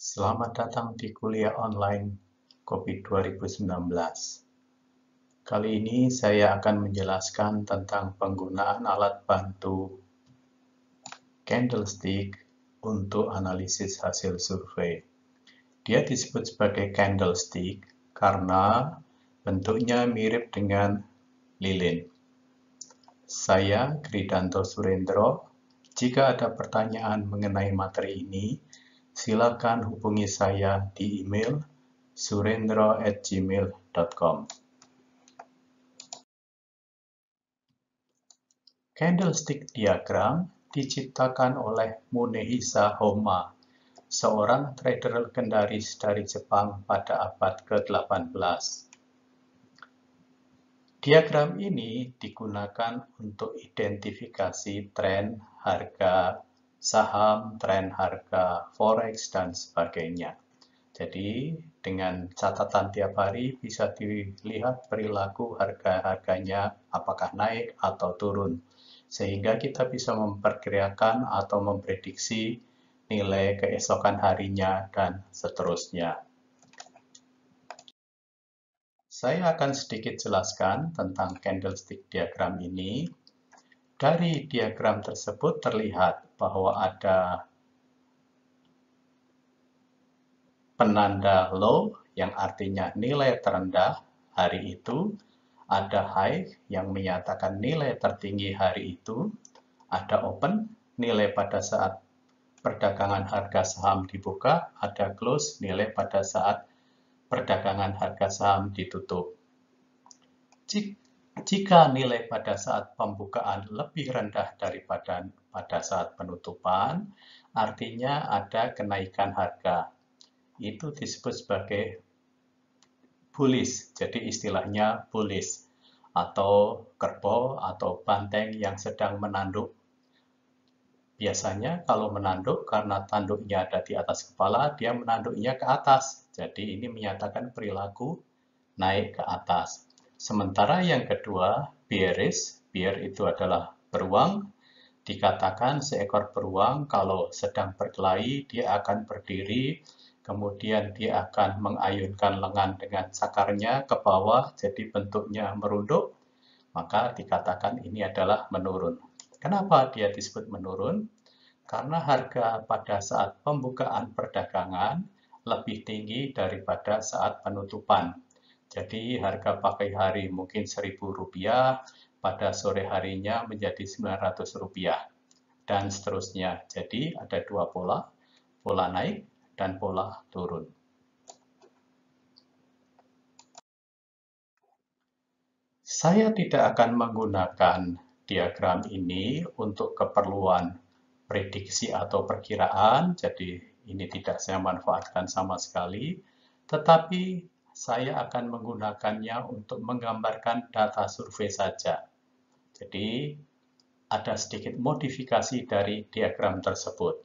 Selamat datang di kuliah online COVID 2019. Kali ini saya akan menjelaskan tentang penggunaan alat bantu candlestick untuk analisis hasil survei. Dia disebut sebagai candlestick karena bentuknya mirip dengan lilin. Saya, Kridanto Surendro, jika ada pertanyaan mengenai materi ini, silakan hubungi saya di email surendra@gmail.com. Candlestick diagram diciptakan oleh Munehisa Homa, seorang trader legendaris dari Jepang pada abad ke-18. Diagram ini digunakan untuk identifikasi tren harga saham, tren harga, forex, dan sebagainya. Jadi, dengan catatan tiap hari bisa dilihat perilaku harga-harganya apakah naik atau turun. Sehingga kita bisa memperkirakan atau memprediksi nilai keesokan harinya, dan seterusnya. Saya akan sedikit jelaskan tentang candlestick diagram ini dari diagram tersebut terlihat bahwa ada penanda low yang artinya nilai terendah hari itu, ada high yang menyatakan nilai tertinggi hari itu, ada open nilai pada saat perdagangan harga saham dibuka, ada close nilai pada saat perdagangan harga saham ditutup. Jika jika nilai pada saat pembukaan lebih rendah daripada pada saat penutupan, artinya ada kenaikan harga. Itu disebut sebagai bullish, jadi istilahnya bullish, atau kerbau atau banteng yang sedang menanduk. Biasanya kalau menanduk, karena tanduknya ada di atas kepala, dia menanduknya ke atas. Jadi ini menyatakan perilaku naik ke atas. Sementara yang kedua, bearish, bear itu adalah beruang, dikatakan seekor beruang kalau sedang berkelahi dia akan berdiri, kemudian dia akan mengayunkan lengan dengan cakarnya ke bawah, jadi bentuknya merunduk, maka dikatakan ini adalah menurun. Kenapa dia disebut menurun? Karena harga pada saat pembukaan perdagangan lebih tinggi daripada saat penutupan. Jadi harga pakai hari mungkin Rp1.000 pada sore harinya menjadi Rp900 dan seterusnya. Jadi ada dua pola, pola naik dan pola turun. Saya tidak akan menggunakan diagram ini untuk keperluan prediksi atau perkiraan, jadi ini tidak saya manfaatkan sama sekali, tetapi saya akan menggunakannya untuk menggambarkan data survei saja. Jadi, ada sedikit modifikasi dari diagram tersebut.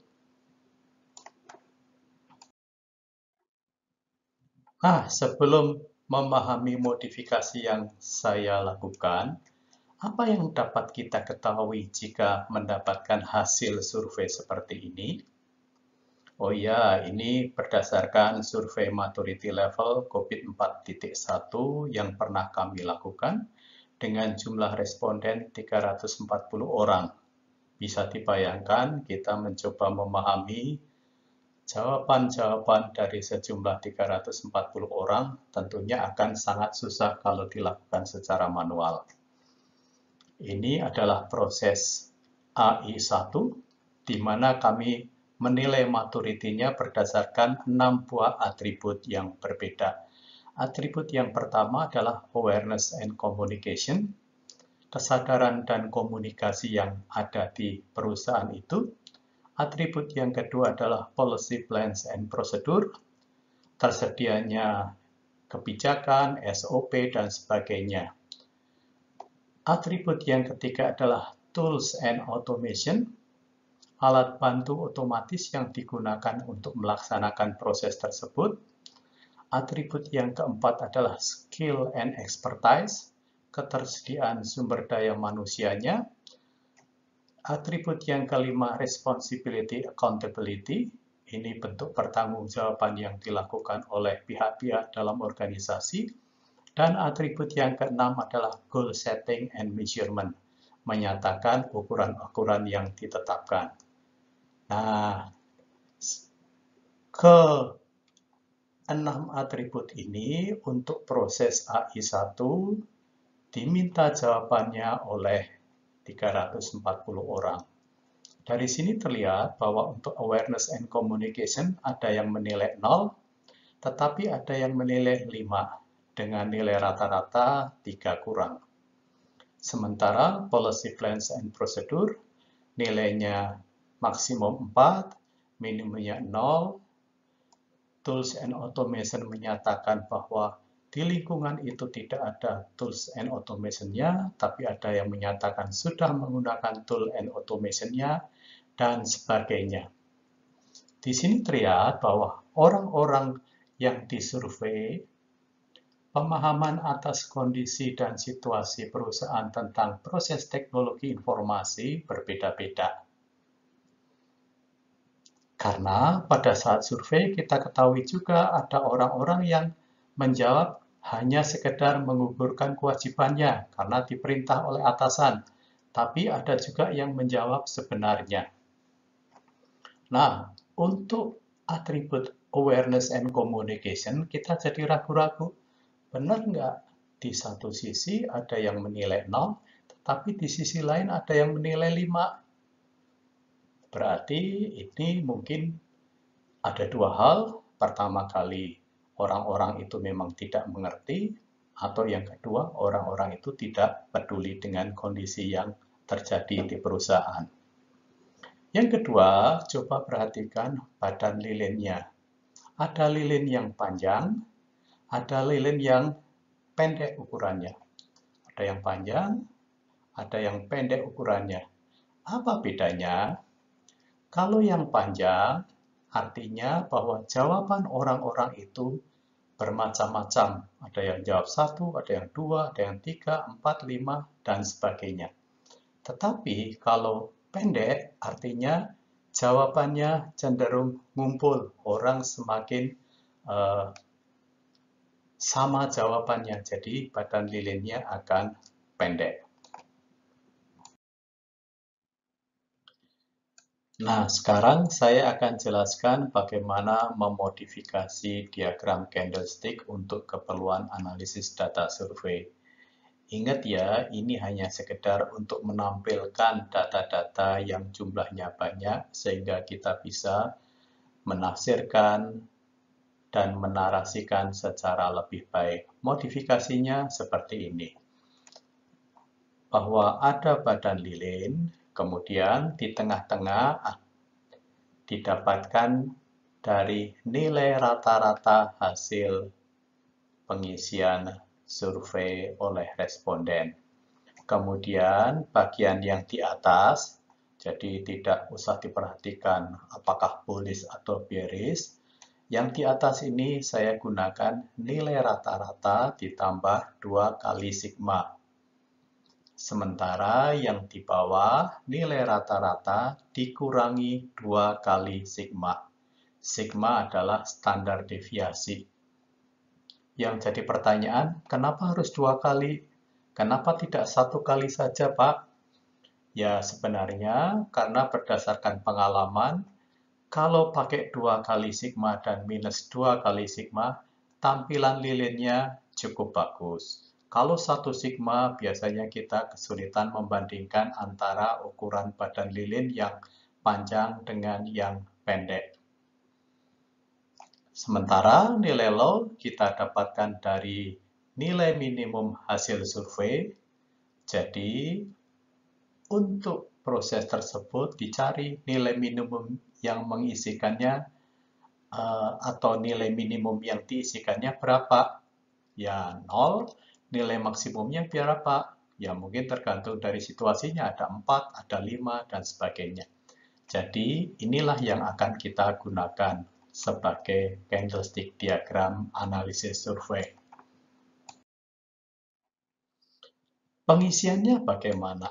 Nah, sebelum memahami modifikasi yang saya lakukan, apa yang dapat kita ketahui jika mendapatkan hasil survei seperti ini? Oh iya, ini berdasarkan survei maturity level COVID 4.1 yang pernah kami lakukan dengan jumlah responden 340 orang. Bisa dibayangkan kita mencoba memahami jawaban-jawaban dari sejumlah 340 orang tentunya akan sangat susah kalau dilakukan secara manual. Ini adalah proses AI1 di mana kami menilai maturitinya berdasarkan enam buah atribut yang berbeda. Atribut yang pertama adalah awareness and communication, kesadaran dan komunikasi yang ada di perusahaan itu. Atribut yang kedua adalah policy plans and procedure, tersedianya kebijakan, SOP, dan sebagainya. Atribut yang ketiga adalah tools and automation, alat bantu otomatis yang digunakan untuk melaksanakan proses tersebut. Atribut yang keempat adalah skill and expertise, ketersediaan sumber daya manusianya. Atribut yang kelima, responsibility accountability, ini bentuk pertanggungjawaban yang dilakukan oleh pihak-pihak dalam organisasi. Dan atribut yang keenam adalah goal setting and measurement, menyatakan ukuran-ukuran yang ditetapkan. Nah, ke enam atribut ini untuk proses AI1 diminta jawabannya oleh 340 orang. Dari sini terlihat bahwa untuk awareness and communication ada yang menilai 0, tetapi ada yang menilai 5 dengan nilai rata-rata 3 kurang. Sementara policy plans and procedure nilainya maksimum 4, minimumnya 0. Tools and automation menyatakan bahwa di lingkungan itu tidak ada tools and automation-nya, tapi ada yang menyatakan sudah menggunakan tool and automation-nya, dan sebagainya. Di sini terlihat bahwa orang-orang yang disurvei, pemahaman atas kondisi dan situasi perusahaan tentang proses teknologi informasi berbeda-beda. Karena pada saat survei kita ketahui juga ada orang-orang yang menjawab hanya sekedar menguburkan kewajibannya karena diperintah oleh atasan, tapi ada juga yang menjawab sebenarnya. Nah, untuk atribut awareness and communication, kita jadi ragu-ragu. Benar nggak? Di satu sisi ada yang menilai 0, tetapi di sisi lain ada yang menilai 5 Berarti ini mungkin ada dua hal. Pertama kali orang-orang itu memang tidak mengerti atau yang kedua orang-orang itu tidak peduli dengan kondisi yang terjadi di perusahaan. Yang kedua, coba perhatikan badan lilinnya. Ada lilin yang panjang, ada lilin yang pendek ukurannya. Ada yang panjang, ada yang pendek ukurannya. Apa bedanya? Kalau yang panjang, artinya bahwa jawaban orang-orang itu bermacam-macam. Ada yang jawab satu, ada yang dua, ada yang tiga, empat, lima, dan sebagainya. Tetapi kalau pendek, artinya jawabannya cenderung ngumpul. Orang semakin uh, sama jawabannya, jadi badan lilinnya akan pendek. Nah, sekarang saya akan jelaskan bagaimana memodifikasi diagram candlestick untuk keperluan analisis data survei. Ingat ya, ini hanya sekedar untuk menampilkan data-data yang jumlahnya banyak sehingga kita bisa menafsirkan dan menarasikan secara lebih baik. Modifikasinya seperti ini. Bahwa ada badan lilin Kemudian di tengah-tengah ah, didapatkan dari nilai rata-rata hasil pengisian survei oleh responden. Kemudian bagian yang di atas, jadi tidak usah diperhatikan apakah bullish atau bearish. Yang di atas ini saya gunakan nilai rata-rata ditambah 2 kali sigma Sementara yang di bawah nilai rata-rata dikurangi 2 kali sigma. Sigma adalah standar deviasi. Yang jadi pertanyaan, kenapa harus dua kali? Kenapa tidak satu kali saja, Pak? Ya, sebenarnya karena berdasarkan pengalaman, kalau pakai dua kali sigma dan minus dua kali sigma, tampilan lilinnya cukup bagus. Kalau satu sigma, biasanya kita kesulitan membandingkan antara ukuran badan lilin yang panjang dengan yang pendek. Sementara nilai low kita dapatkan dari nilai minimum hasil survei. Jadi, untuk proses tersebut dicari nilai minimum yang mengisikannya eh, atau nilai minimum yang diisikannya berapa? Ya, 0 Nilai maksimumnya biar apa? Ya mungkin tergantung dari situasinya, ada 4, ada 5, dan sebagainya. Jadi inilah yang akan kita gunakan sebagai candlestick diagram analisis survei. Pengisiannya bagaimana?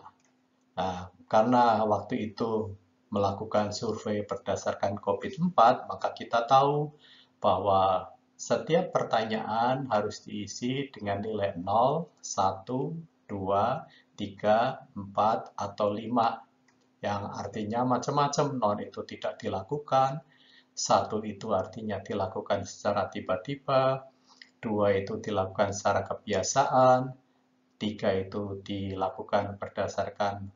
Nah, karena waktu itu melakukan survei berdasarkan COVID-4, maka kita tahu bahwa setiap pertanyaan harus diisi dengan nilai 0, 1, 2, 3, 4, atau 5. Yang artinya macam-macam, 0 itu tidak dilakukan, 1 itu artinya dilakukan secara tiba-tiba, 2 itu dilakukan secara kebiasaan, 3 itu dilakukan berdasarkan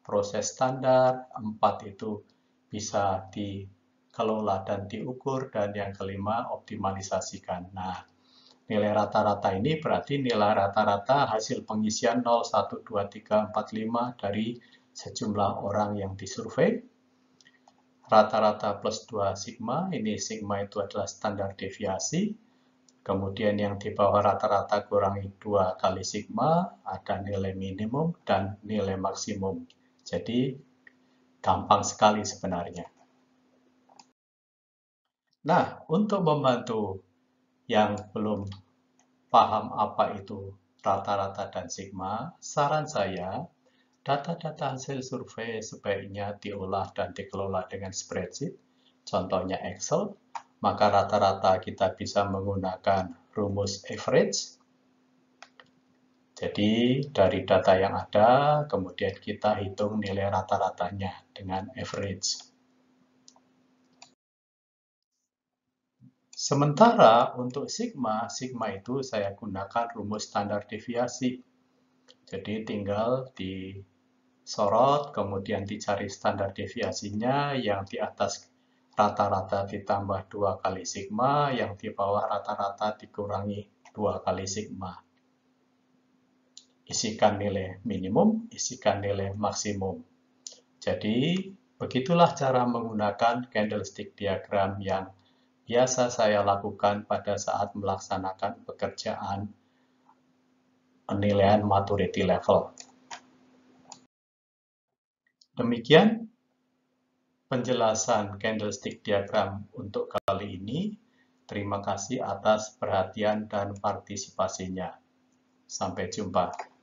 proses standar, 4 itu bisa di kelola dan diukur, dan yang kelima optimalisasikan. Nah, nilai rata-rata ini berarti nilai rata-rata hasil pengisian 0, 1, 2, 3, 4, 5 dari sejumlah orang yang disurvei. Rata-rata plus 2 sigma, ini sigma itu adalah standar deviasi. Kemudian yang di bawah rata-rata kurangi 2 kali sigma, ada nilai minimum dan nilai maksimum. Jadi gampang sekali sebenarnya. Nah, untuk membantu yang belum paham apa itu rata-rata dan sigma, saran saya data-data hasil survei sebaiknya diolah dan dikelola dengan spreadsheet, contohnya Excel, maka rata-rata kita bisa menggunakan rumus average. Jadi dari data yang ada, kemudian kita hitung nilai rata-ratanya dengan average. Sementara untuk sigma, sigma itu saya gunakan rumus standar deviasi. Jadi tinggal disorot, kemudian dicari standar deviasinya yang di atas rata-rata ditambah dua kali sigma, yang di bawah rata-rata dikurangi dua kali sigma. Isikan nilai minimum, isikan nilai maksimum. Jadi, begitulah cara menggunakan candlestick diagram yang biasa saya lakukan pada saat melaksanakan pekerjaan penilaian maturity level. Demikian penjelasan candlestick diagram untuk kali ini. Terima kasih atas perhatian dan partisipasinya. Sampai jumpa.